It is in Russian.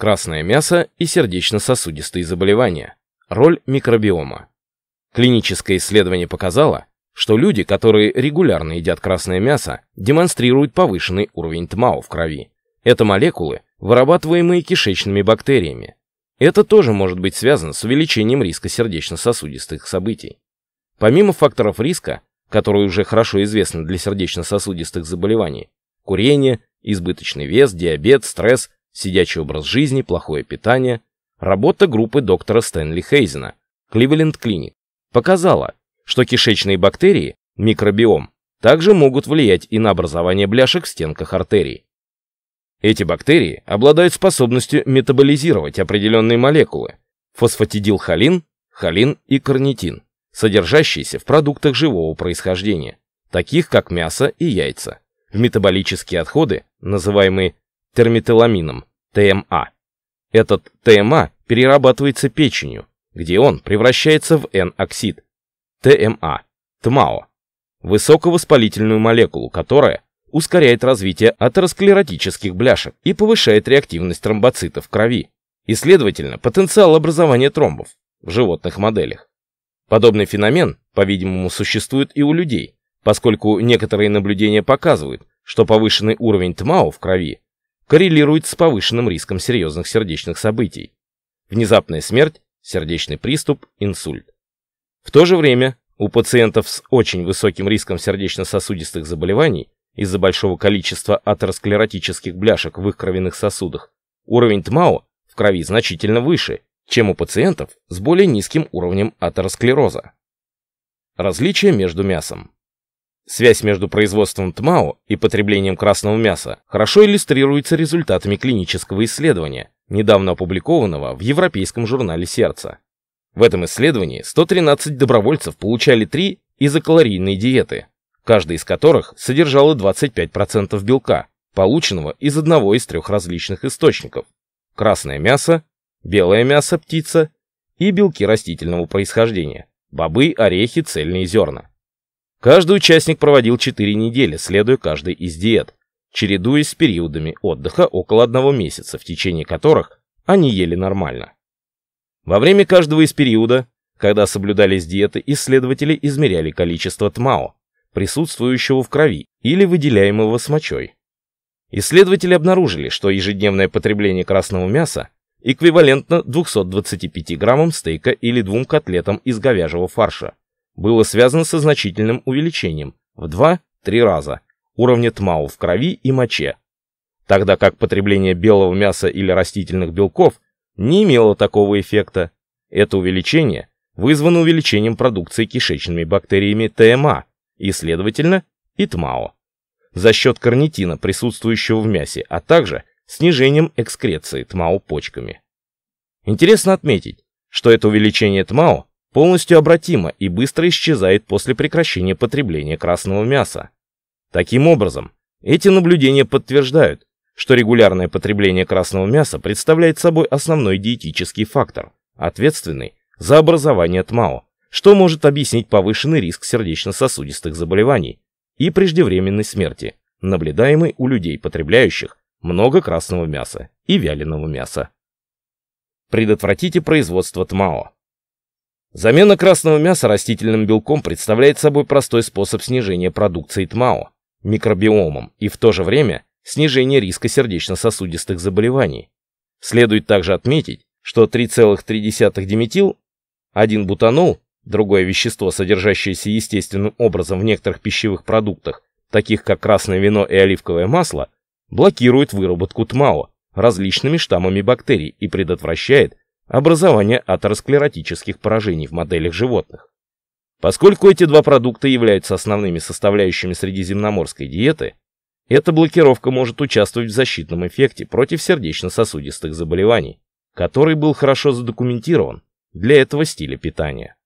красное мясо и сердечно-сосудистые заболевания, роль микробиома. Клиническое исследование показало, что люди, которые регулярно едят красное мясо, демонстрируют повышенный уровень ТМАО в крови. Это молекулы, вырабатываемые кишечными бактериями. Это тоже может быть связано с увеличением риска сердечно-сосудистых событий. Помимо факторов риска, которые уже хорошо известны для сердечно-сосудистых заболеваний, курение, избыточный вес, диабет, стресс, сидячий образ жизни, плохое питание. Работа группы доктора Стэнли Хейзена, Кливленд Клиник, показала, что кишечные бактерии, микробиом, также могут влиять и на образование бляшек в стенках артерий. Эти бактерии обладают способностью метаболизировать определенные молекулы – фосфатидилхолин, холин и карнитин, содержащиеся в продуктах живого происхождения, таких как мясо и яйца, в метаболические отходы, называемые терметиламином, ТМА. Этот ТМА перерабатывается печенью, где он превращается в N-оксид, ТМА, ТМАО, высоковоспалительную молекулу, которая ускоряет развитие атеросклеротических бляшек и повышает реактивность тромбоцитов в крови, и, следовательно, потенциал образования тромбов в животных моделях. Подобный феномен, по-видимому, существует и у людей, поскольку некоторые наблюдения показывают, что повышенный уровень ТМАО в крови коррелирует с повышенным риском серьезных сердечных событий. Внезапная смерть, сердечный приступ, инсульт. В то же время у пациентов с очень высоким риском сердечно-сосудистых заболеваний из-за большого количества атеросклеротических бляшек в их кровяных сосудах уровень ТМАО в крови значительно выше, чем у пациентов с более низким уровнем атеросклероза. Различие между мясом. Связь между производством тмао и потреблением красного мяса хорошо иллюстрируется результатами клинического исследования, недавно опубликованного в Европейском журнале Сердца. В этом исследовании 113 добровольцев получали 3 изокалорийные диеты, каждая из которых содержала 25% белка, полученного из одного из трех различных источников – красное мясо, белое мясо птица и белки растительного происхождения – бобы, орехи, цельные зерна. Каждый участник проводил 4 недели, следуя каждой из диет, чередуясь с периодами отдыха около одного месяца, в течение которых они ели нормально. Во время каждого из периода, когда соблюдались диеты, исследователи измеряли количество тмао, присутствующего в крови или выделяемого с мочой. Исследователи обнаружили, что ежедневное потребление красного мяса эквивалентно 225 граммам стейка или двум котлетам из говяжьего фарша было связано со значительным увеличением в 2-3 раза уровня тмау в крови и моче, тогда как потребление белого мяса или растительных белков не имело такого эффекта. Это увеличение вызвано увеличением продукции кишечными бактериями ТМА и, следовательно, и ТМАО за счет карнитина, присутствующего в мясе, а также снижением экскреции ТМАО почками. Интересно отметить, что это увеличение ТМАО полностью обратимо и быстро исчезает после прекращения потребления красного мяса. Таким образом, эти наблюдения подтверждают, что регулярное потребление красного мяса представляет собой основной диетический фактор, ответственный за образование ТМАО, что может объяснить повышенный риск сердечно-сосудистых заболеваний и преждевременной смерти, наблюдаемый у людей, потребляющих много красного мяса и вяленого мяса. Предотвратите производство ТМАО. Замена красного мяса растительным белком представляет собой простой способ снижения продукции ТМАО микробиомом и в то же время снижение риска сердечно-сосудистых заболеваний. Следует также отметить, что 3,3 диметил, один бутанол, другое вещество, содержащееся естественным образом в некоторых пищевых продуктах, таких как красное вино и оливковое масло, блокирует выработку ТМАО различными штаммами бактерий и предотвращает образование атеросклеротических поражений в моделях животных. Поскольку эти два продукта являются основными составляющими средиземноморской диеты, эта блокировка может участвовать в защитном эффекте против сердечно-сосудистых заболеваний, который был хорошо задокументирован для этого стиля питания.